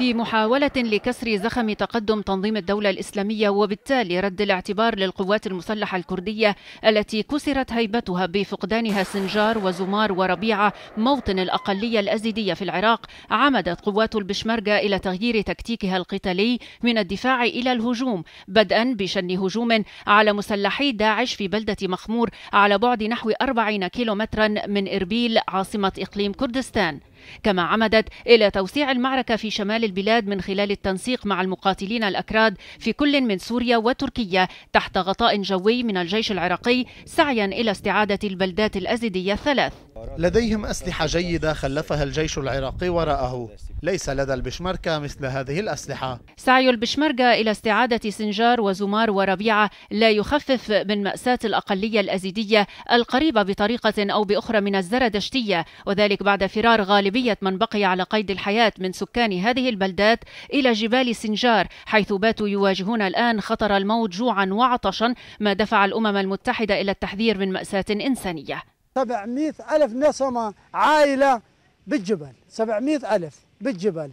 في محاولة لكسر زخم تقدم تنظيم الدولة الإسلامية وبالتالي رد الاعتبار للقوات المسلحة الكردية التي كسرت هيبتها بفقدانها سنجار وزمار وربيعة موطن الأقلية الأزيدية في العراق عمدت قوات البشمركة إلى تغيير تكتيكها القتالي من الدفاع إلى الهجوم بدءا بشن هجوم على مسلحي داعش في بلدة مخمور على بعد نحو 40 كيلومترا من إربيل عاصمة إقليم كردستان كما عمدت إلى توسيع المعركة في شمال البلاد من خلال التنسيق مع المقاتلين الأكراد في كل من سوريا وتركيا تحت غطاء جوي من الجيش العراقي سعيا إلى استعادة البلدات الأزيدية الثلاث لديهم أسلحة جيدة خلفها الجيش العراقي وراءه ليس لدى البشمركة مثل هذه الأسلحة سعي البشمركة إلى استعادة سنجار وزمار وربيعة لا يخفف من مأساة الأقلية الأزيدية القريبة بطريقة أو بأخرى من الزردشتية وذلك بعد فرار غالبية من بقي على قيد الحياة من سكان هذه البلدات إلى جبال سنجار حيث باتوا يواجهون الآن خطر الموت جوعا وعطشا ما دفع الأمم المتحدة إلى التحذير من مأساة إنسانية 700 ألف نسمة عائلة بالجبل 700 ألف بالجبل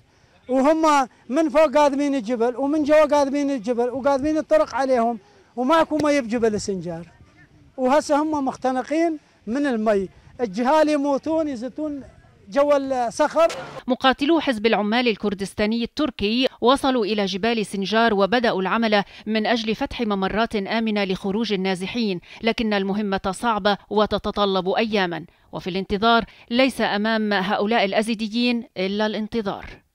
وهم من فوق قادمين الجبل ومن جوا قادمين الجبل وقادمين الطرق عليهم وماكو مي بجبل السنجار وهسه هم مختنقين من المي الجهال يموتون يزتون جو الصخر مقاتلو حزب العمال الكردستاني التركي وصلوا إلى جبال سنجار وبدأوا العمل من أجل فتح ممرات آمنة لخروج النازحين لكن المهمة صعبة وتتطلب أياما وفي الانتظار ليس أمام هؤلاء الأزيديين إلا الانتظار